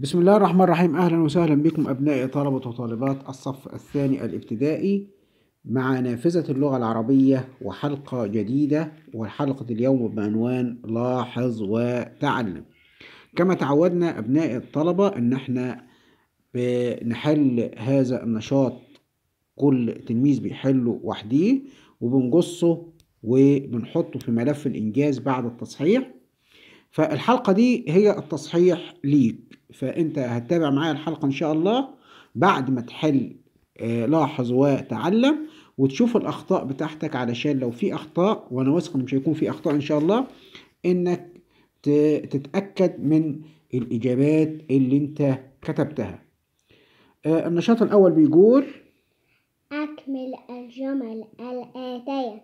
بسم الله الرحمن الرحيم أهلا وسهلا بكم أبنائي طلبة وطالبات الصف الثاني الابتدائي مع نافذة اللغة العربية وحلقة جديدة وحلقة اليوم بعنوان لاحظ وتعلم كما تعودنا أبنائي الطلبة أن احنا بنحل هذا النشاط كل تلميذ بيحله وحديه وبنقصه وبنحطه في ملف الإنجاز بعد التصحيح فالحلقة دي هي التصحيح ليك فأنت هتتابع معايا الحلقة إن شاء الله بعد ما تحل آه، لاحظ وتعلم وتشوف الأخطاء بتاعتك علشان لو في أخطاء وأنا واثق إن مش هيكون في أخطاء إن شاء الله إنك تتأكد من الإجابات اللي أنت كتبتها آه، النشاط الأول بيقول أكمل الجمل الآتية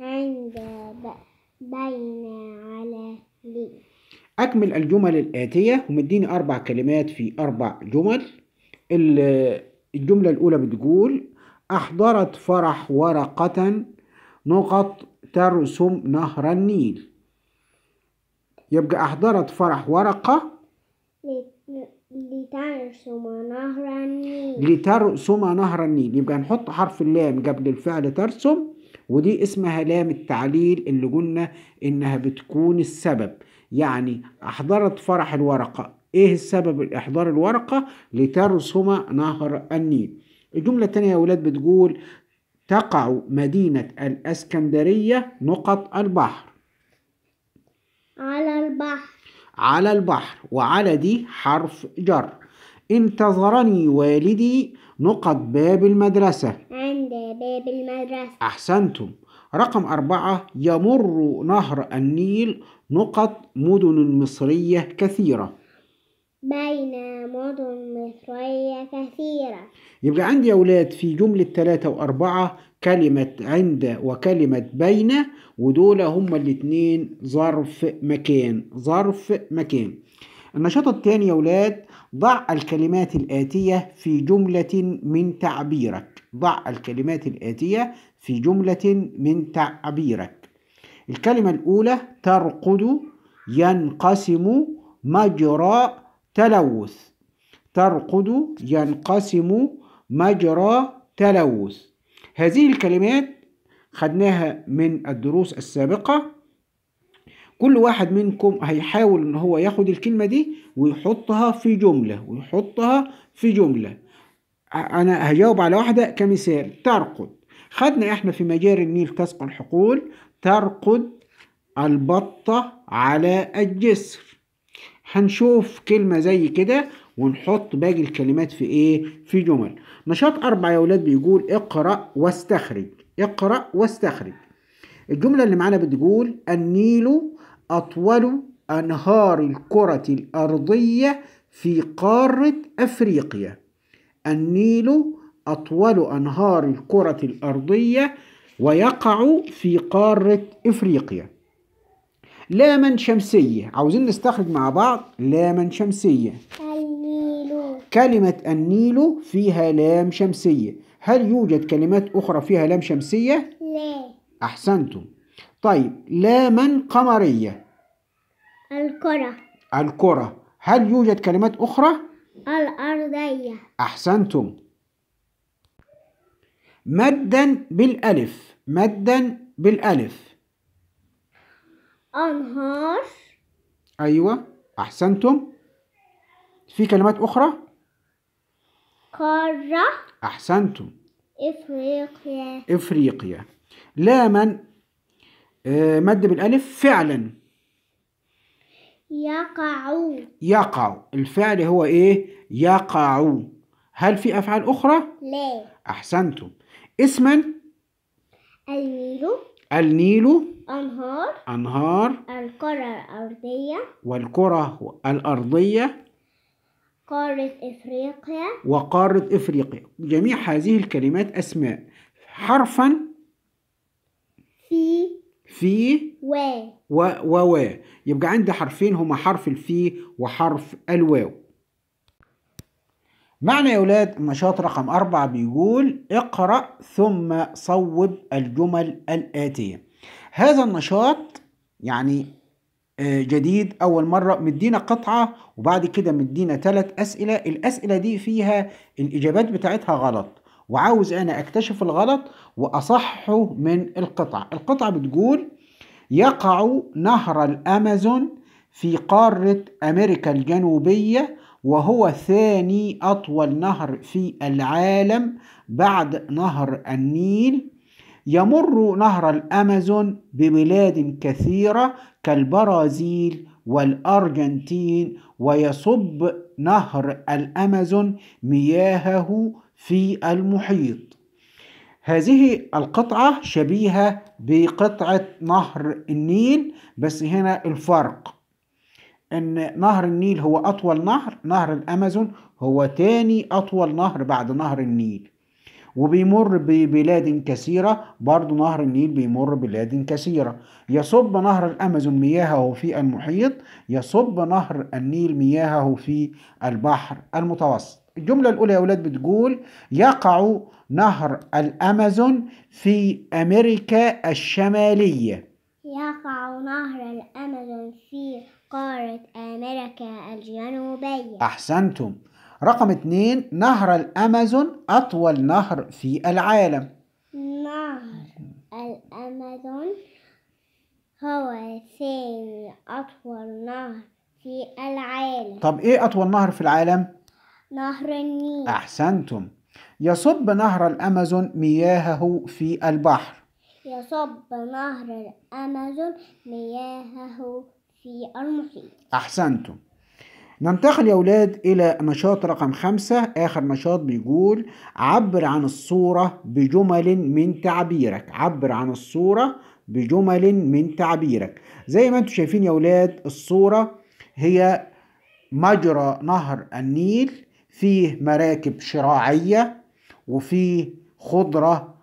عند بقى بين على لي أكمل الجمل الآتية ومديني أربع كلمات في أربع جمل الجملة الأولى بتقول أحضرت فرح ورقة نقط ترسم نهر النيل يبقى أحضرت فرح ورقة لترسم نهر النيل لترسم نهر النيل يبقى نحط حرف اللام قبل الفعل ترسم ودي اسمها لام التعليل اللي قلنا انها بتكون السبب يعني احضرت فرح الورقه ايه السبب احضار الورقه لترسم نهر النيل الجمله الثانيه يا ولاد بتقول تقع مدينه الاسكندريه نقط البحر على البحر على البحر وعلى دي حرف جر انتظرني والدي نقط باب المدرسة عند باب المدرسة أحسنتم رقم أربعة يمر نهر النيل نقط مدن مصرية كثيرة بين مدن مصرية كثيرة يبقى عندي يا أولاد في جملة ثلاثة وأربعة كلمة عند وكلمة بين ودول هما الاتنين ظرف مكان ظرف مكان النشاط الثاني يا أولاد ضع الكلمات الآتية في جملة من تعبيرك ضع الكلمات الآتية في جملة من تعبيرك الكلمة الأولى ترقد ينقسم مجرى تلوث ترقد ينقسم مجرى تلوث هذه الكلمات خدناها من الدروس السابقة كل واحد منكم هيحاول ان هو ياخد الكلمه دي ويحطها في جمله ويحطها في جمله انا هجاوب على واحده كمثال ترقد خدنا احنا في مجاري النيل تسقى الحقول ترقد البطه على الجسر هنشوف كلمه زي كده ونحط باقي الكلمات في ايه في جمل نشاط اربع يا اولاد بيقول اقرا واستخرج اقرا واستخرج الجملة اللي معانا بتقول النيل أطول أنهار الكرة الأرضية في قارة أفريقيا النيل أطول أنهار الكرة الأرضية ويقع في قارة أفريقيا لاما شمسية عاوزين نستخرج مع بعض لاما شمسية النيل كلمة النيل فيها لام شمسية هل يوجد كلمات أخرى فيها لام شمسية؟ لا أحسنتم طيب لاما قمرية الكرة الكرة هل يوجد كلمات أخرى؟ الأرضية أحسنتم مدا بالألف مدا بالألف أنهار أيوة أحسنتم في كلمات أخرى؟ قارة أحسنتم إفريقيا إفريقيا لاما آه، مد بالألف فعلا يقع يقع الفعل هو إيه يقع هل في أفعال أخرى لا أحسنتم اسما النيل النيل أنهار أنهار الكرة الأرضية والكرة الأرضية قارة إفريقيا وقارة إفريقيا جميع هذه الكلمات أسماء حرفا في في و و و و يبقى عندي حرفين هما حرف الفي وحرف الواو معنى يا ولاد النشاط رقم أربعة بيقول اقرأ ثم صوب الجمل الآتية هذا النشاط يعني آه، جديد أول مرة مدينا قطعة وبعد كده مدينا ثلاث أسئلة الأسئلة دي فيها الإجابات بتاعتها غلط وعاوز أنا أكتشف الغلط وأصحه من القطعة القطعة بتقول يقع نهر الأمازون في قارة أمريكا الجنوبية وهو ثاني أطول نهر في العالم بعد نهر النيل يمر نهر الأمازون ببلاد كثيرة كالبرازيل والأرجنتين ويصب نهر الأمازون مياهه في المحيط هذه القطعة شبيهة بقطعة نهر النيل بس هنا الفرق ان نهر النيل هو اطول نهر نهر الامازون هو تاني اطول نهر بعد نهر النيل وبيمر ببلاد كثيرة برضو نهر النيل بيمر بلاد كثيرة يصب نهر الأمازون مياهه في المحيط يصب نهر النيل مياهه في البحر المتوسط الجملة الأولى يا أولاد بتقول يقع نهر الأمازون في أمريكا الشمالية يقع نهر الأمازون في قارة أمريكا الجنوبية أحسنتم رقم اتنين نهر الأمازون أطول نهر في العالم نهر الأمازون هو ثاني أطول نهر في العالم طب إيه أطول نهر في العالم؟ نهر النيل أحسنتم يصب نهر الأمازون مياهه في البحر يصب نهر الأمازون مياهه في المحيط أحسنتم ننتقل يا أولاد إلى نشاط رقم خمسة آخر نشاط بيقول عبر عن الصورة بجمل من تعبيرك عبر عن الصورة بجمل من تعبيرك زي ما انتم شايفين يا أولاد الصورة هي مجرى نهر النيل فيه مراكب شراعية وفيه خضرة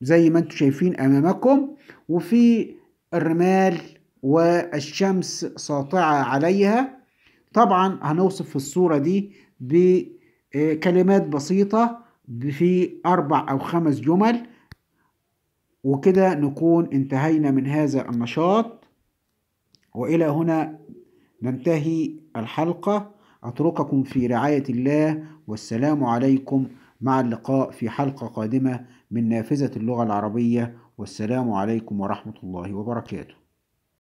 زي ما انتم شايفين أمامكم وفي الرمال والشمس ساطعة عليها طبعا هنوصف الصورة دي بكلمات بسيطة في أربع أو خمس جمل وكده نكون انتهينا من هذا النشاط وإلى هنا ننتهي الحلقة أترككم في رعاية الله والسلام عليكم مع اللقاء في حلقة قادمة من نافذة اللغة العربية والسلام عليكم ورحمة الله وبركاته